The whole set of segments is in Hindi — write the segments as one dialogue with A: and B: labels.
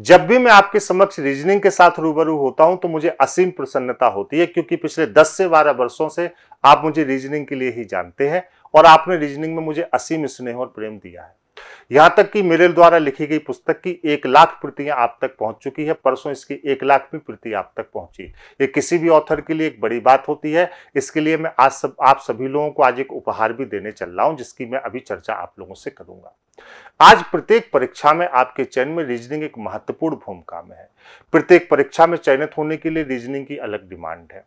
A: जब भी मैं आपके समक्ष रीजनिंग के साथ रूबरू होता हूं तो मुझे असीम प्रसन्नता होती है क्योंकि पिछले 10 से 12 वर्षों से आप मुझे रीजनिंग के लिए ही जानते हैं और आपने रीजनिंग में मुझे असीम स्नेह और प्रेम दिया है यहां तक कि मेरे द्वारा लिखी गई पुस्तक की एक लाख प्रतियां आप तक पहुंच चुकी है परसों इसकी एक लाखवीं प्रति आप तक पहुंची ये किसी भी ऑथर के लिए एक बड़ी बात होती है इसके लिए मैं आज सब आप सभी लोगों को आज एक उपहार भी देने चल रहा हूं जिसकी मैं अभी चर्चा आप लोगों से करूंगा आज प्रत्येक परीक्षा में आपके चयन में रीजनिंग एक महत्वपूर्ण भूमिका में है प्रत्येक परीक्षा में चयनित होने के लिए रीजनिंग की अलग डिमांड है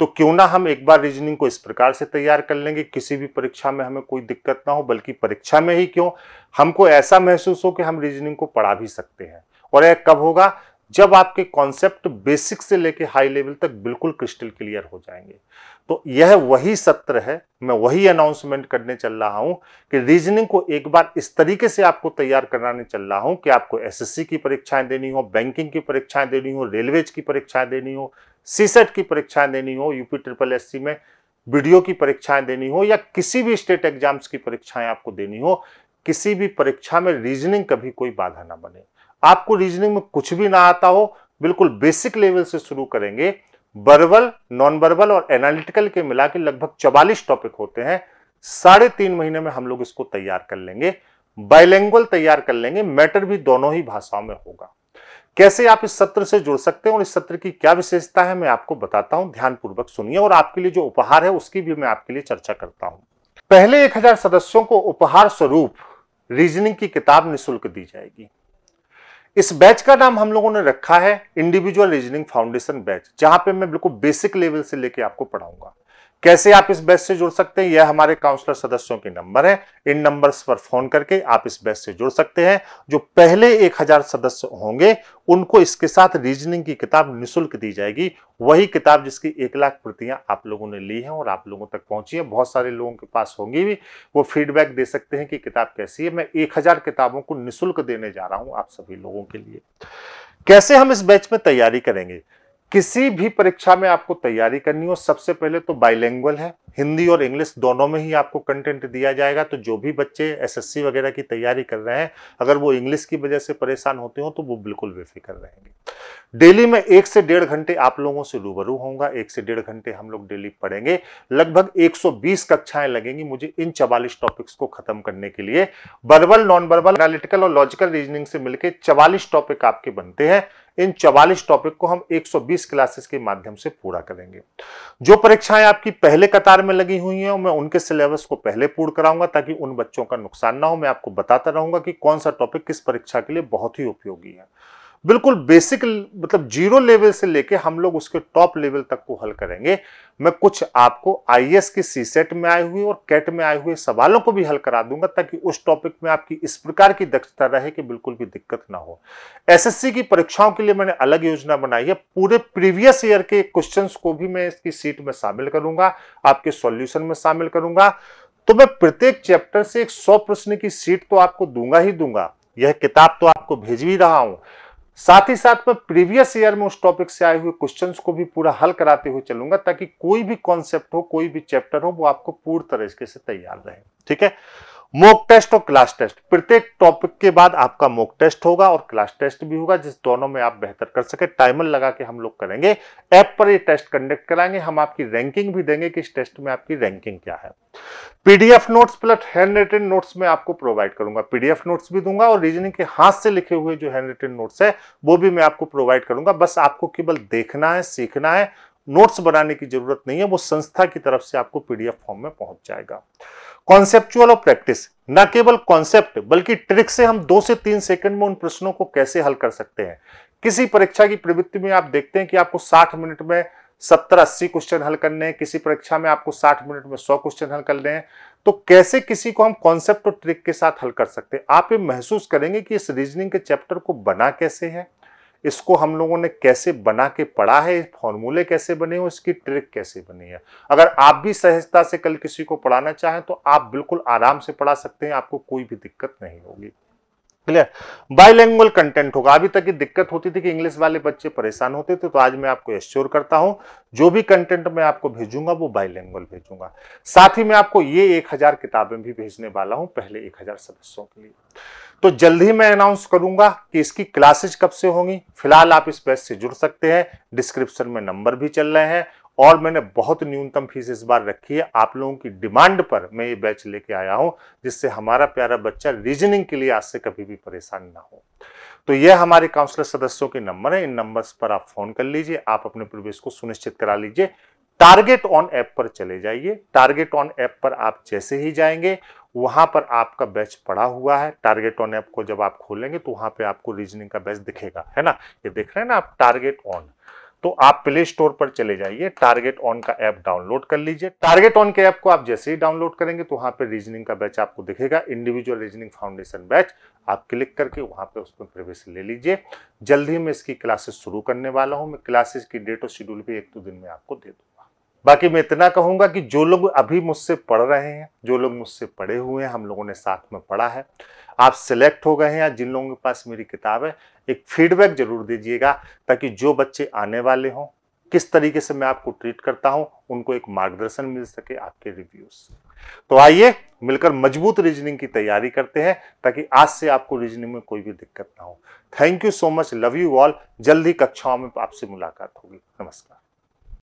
A: तो क्यों ना हम एक बार रीजनिंग को इस प्रकार से तैयार कर लेंगे किसी भी परीक्षा में हमें कोई दिक्कत ना हो बल्कि परीक्षा में ही क्यों हमको ऐसा महसूस हो कि हम रीजनिंग को पढ़ा भी सकते हैं और यह कब होगा जब आपके कॉन्सेप्ट बेसिक से लेके हाई लेवल तक बिल्कुल क्रिस्टल क्लियर हो जाएंगे तो यह वही सत्र है मैं वही अनाउंसमेंट करने चल रहा हूं कि रीजनिंग को एक बार इस तरीके से आपको तैयार कराने चल रहा हूं कि आपको एसएससी की परीक्षाएं देनी हो बैंकिंग की परीक्षाएं देनी हो रेलवेज की परीक्षाएं देनी हो सीसेट e की परीक्षाएं देनी हो यूपी ट्रिपल एस में वीडियो की परीक्षाएं देनी हो या किसी भी स्टेट एग्जाम्स की परीक्षाएं आपको देनी हो किसी भी परीक्षा में रीजनिंग कभी कोई बाधा ना बने आपको रीजनिंग में कुछ भी ना आता हो बिल्कुल बेसिक लेवल से शुरू करेंगे बर्बल नॉन बर्बल और एनालिटिकल के मिला के लगभग चवालीस टॉपिक होते हैं साढ़े तीन महीने में हम लोग इसको तैयार कर लेंगे बायलैंग्वल तैयार कर लेंगे मैटर भी दोनों ही भाषाओं में होगा कैसे आप इस सत्र से जुड़ सकते हैं और इस सत्र की क्या विशेषता है मैं आपको बताता हूं ध्यानपूर्वक सुनिए और आपके लिए जो उपहार है उसकी भी मैं आपके लिए चर्चा करता हूं पहले 1000 सदस्यों को उपहार स्वरूप रीजनिंग की किताब निशुल्क दी जाएगी इस बैच का नाम हम लोगों ने रखा है इंडिविजुअल रीजनिंग फाउंडेशन बैच जहां पर मैं बिल्कुल बेसिक लेवल से लेके आपको पढ़ाऊंगा कैसे आप इस बैच से जुड़ सकते हैं यह हमारे काउंसलर सदस्यों के नंबर है इन नंबर्स पर फोन करके आप इस बैच से जुड़ सकते हैं जो पहले एक हजार सदस्य होंगे उनको इसके साथ रीजनिंग की किताब निशुल्क दी जाएगी वही किताब जिसकी एक लाख प्रतियां आप लोगों ने ली हैं और आप लोगों तक पहुंची है बहुत सारे लोगों के पास होंगी भी वो फीडबैक दे सकते हैं कि किताब कैसी है मैं एक हजार किताबों को निःशुल्क देने जा रहा हूं आप सभी लोगों के लिए कैसे हम इस बैच में तैयारी करेंगे किसी भी परीक्षा में आपको तैयारी करनी हो सबसे पहले तो बाइलैंग्वल है हिंदी और इंग्लिश दोनों में ही आपको कंटेंट दिया जाएगा तो जो भी बच्चे एसएससी वगैरह की तैयारी कर रहे हैं अगर वो इंग्लिश की वजह से परेशान होते हो तो वो बिल्कुल बेफिक्र रहेंगे डेली में एक से डेढ़ घंटे आप लोगों से रूबरू होऊंगा एक से डेढ़ घंटे हम लोग डेली पढ़ेंगे लगभग 120 कक्षाएं लगेंगी मुझे इन चवालीस टॉपिक्स को खत्म करने के लिए बर्बल नॉन बर्बल एनालिटिकल और लॉजिकल रीजनिंग से मिलकर चवालीस टॉपिक आपके बनते हैं इन 44 टॉपिक को हम 120 क्लासेस के माध्यम से पूरा करेंगे जो परीक्षाएं आपकी पहले कतार में लगी हुई हैं मैं उनके सिलेबस को पहले पूर्ण कराऊंगा ताकि उन बच्चों का नुकसान ना हो मैं आपको बताता रहूंगा कि कौन सा टॉपिक किस परीक्षा के लिए बहुत ही उपयोगी है बिल्कुल बेसिक मतलब जीरो लेवल से लेके हम लोग उसके टॉप लेवल तक को हल करेंगे मैं कुछ आपको आईएएस के सी सेट में आए हुए और कैट में आए हुए सवालों को भी हल करा दूंगा ताकि उस टॉपिक में आपकी इस प्रकार की दक्षता रहे कि बिल्कुल भी दिक्कत ना हो एसएससी की परीक्षाओं के लिए मैंने अलग योजना बनाई है पूरे प्रीवियस ईयर के क्वेश्चंस को भी मैं इसकी सीट में शामिल करूंगा आपके सॉल्यूशन में शामिल करूंगा तो मैं प्रत्येक चैप्टर से एक सौ प्रश्न की सीट तो आपको दूंगा ही दूंगा यह किताब तो आपको भेज भी रहा हूं साथ ही साथ मैं प्रीवियस ईयर में उस टॉपिक से आए हुए क्वेश्चंस को भी पूरा हल कराते हुए चलूंगा ताकि कोई भी कॉन्सेप्ट हो कोई भी चैप्टर हो वो आपको पूर्ण तरीके से तैयार रहे ठीक है मॉक टेस्ट और क्लास टेस्ट प्रत्येक टॉपिक के बाद आपका मॉक टेस्ट होगा और क्लास टेस्ट भी होगा जिस दोनों में आप बेहतर कर सके टाइमर लगा के हम लोग करेंगे ऐप पर ये टेस्ट कंडक्ट कराएंगे हम आपकी रैंकिंग भी देंगे कि इस टेस्ट में आपकी रैंकिंग क्या है PDF notes plus handwritten notes में आपको प्रोवाइड करूंगा पीडीएफ नोट्स भी दूंगा और रीजनिंग के हाथ से लिखे हुए जो हैंड रिटेन नोट्स है वो भी मैं आपको प्रोवाइड करूंगा बस आपको केवल देखना है सीखना है नोट्स बनाने की जरूरत नहीं है वो संस्था की तरफ से आपको पीडीएफ फॉर्म में पहुंच जाएगा कॉन्सेप्चुअल और प्रैक्टिस न केवल कॉन्सेप्ट बल्कि ट्रिक से हम दो से तीन सेकंड में उन प्रश्नों को कैसे हल कर सकते हैं किसी परीक्षा की प्रवृत्ति में आप देखते हैं कि आपको 60 मिनट में सत्तर अस्सी क्वेश्चन हल करने हैं किसी परीक्षा में आपको साठ मिनट में सौ क्वेश्चन हल करने हैं तो कैसे किसी को हम कॉन्सेप्ट और ट्रिक के साथ हल कर सकते हैं आप ये महसूस करेंगे कि इस रीजनिंग के चैप्टर को बना कैसे है इसको हम लोगों ने कैसे बना के पढ़ा है फॉर्मूले कैसे बने हो इसकी ट्रिक कैसे बनी है अगर आप भी सहजता से कल किसी को पढ़ाना चाहें तो आप बिल्कुल आराम से पढ़ा सकते हैं आपको कोई भी दिक्कत नहीं होगी क्लियर बाइलैंग्वेज कंटेंट होगा अभी तक ये दिक्कत होती थी कि इंग्लिश वाले बच्चे परेशान होते थे तो आज मैं आपको एश्योर करता हूं जो भी कंटेंट मैं आपको भेजूंगा वो बाइलैंग्वेज भेजूंगा साथ ही मैं आपको ये एक हजार किताबें भी भेजने वाला हूं पहले एक हजार सदस्यों के लिए तो जल्द ही मैं अनाउंस करूंगा कि इसकी क्लासेज कब से होंगी फिलहाल आप इस बैच से जुड़ सकते हैं डिस्क्रिप्शन में नंबर भी चल रहे हैं और मैंने बहुत न्यूनतम फीस इस बार रखी है आप लोगों की डिमांड पर मैं ये बैच लेके आया हूं जिससे हमारा प्यारा बच्चा रीजनिंग के लिए आज से कभी भी परेशान ना हो तो यह हमारे काउंसलर सदस्यों के नंबर है इन नंबर पर आप फोन कर लीजिए आप अपने प्रवेश को सुनिश्चित करा लीजिए टारगेट ऑन ऐप पर चले जाइए टारगेट ऑन ऐप पर आप जैसे ही जाएंगे वहां पर आपका बैच पड़ा हुआ है टारगेट ऑन ऐप को जब आप खोलेंगे तो वहां पे आपको रीजनिंग का बैच दिखेगा है ना ये देख रहे हैं ना आप टारगेट ऑन तो आप प्ले स्टोर पर चले जाइए टारगेट ऑन का ऐप डाउनलोड कर लीजिए टारगेट ऑन के ऐप को आप जैसे ही डाउनलोड करेंगे तो वहाँ पे रीजनिंग का बैच आपको दिखेगा इंडिविजुअल रीजनिंग फाउंडेशन बैच आप क्लिक करके वहां पे उसमें प्रवेश ले लीजिए जल्द ही मैं इसकी क्लासेस शुरू करने वाला हूँ मैं क्लासेस की डेट और शेड्यूल भी एक दो दिन में आपको दे दूंगा बाकी मैं इतना कहूंगा कि जो लोग अभी मुझसे पढ़ रहे हैं जो लोग मुझसे पढ़े हुए हैं हम लोगों ने साथ में पढ़ा है आप सिलेक्ट हो गए हैं या जिन लोगों के पास मेरी किताब है एक फीडबैक जरूर दीजिएगा ताकि जो बच्चे आने वाले हों किस तरीके से मैं आपको ट्रीट करता हूं उनको एक मार्गदर्शन मिल सके आपके रिव्यूज तो आइए मिलकर मजबूत रीजनिंग की तैयारी करते हैं ताकि आज से आपको रीजनिंग में कोई भी दिक्कत ना हो thank you so much love you all जल्द ही कक्षाओं में आपसे मुलाकात होगी नमस्कार